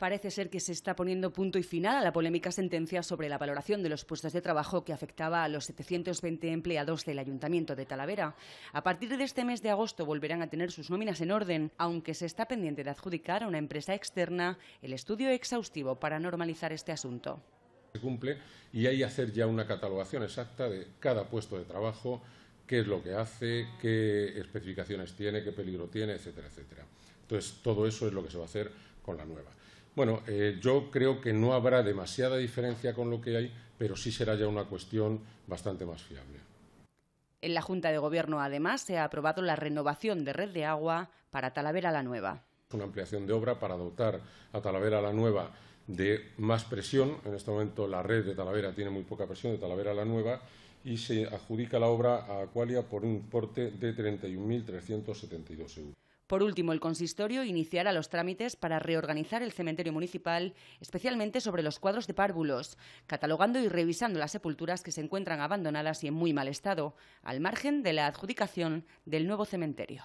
Parece ser que se está poniendo punto y final a la polémica sentencia sobre la valoración de los puestos de trabajo que afectaba a los 720 empleados del Ayuntamiento de Talavera. A partir de este mes de agosto volverán a tener sus nóminas en orden, aunque se está pendiente de adjudicar a una empresa externa el estudio exhaustivo para normalizar este asunto. Se cumple y hay que hacer ya una catalogación exacta de cada puesto de trabajo, qué es lo que hace, qué especificaciones tiene, qué peligro tiene, etcétera, etcétera. Entonces, todo eso es lo que se va a hacer con la nueva. Bueno, eh, yo creo que no habrá demasiada diferencia con lo que hay, pero sí será ya una cuestión bastante más fiable. En la Junta de Gobierno, además, se ha aprobado la renovación de red de agua para Talavera la Nueva. Una ampliación de obra para dotar a Talavera la Nueva de más presión. En este momento la red de Talavera tiene muy poca presión, de Talavera la Nueva, y se adjudica la obra a Aqualia por un importe de 31.372 euros. Por último, el consistorio iniciará los trámites para reorganizar el cementerio municipal, especialmente sobre los cuadros de párvulos, catalogando y revisando las sepulturas que se encuentran abandonadas y en muy mal estado, al margen de la adjudicación del nuevo cementerio.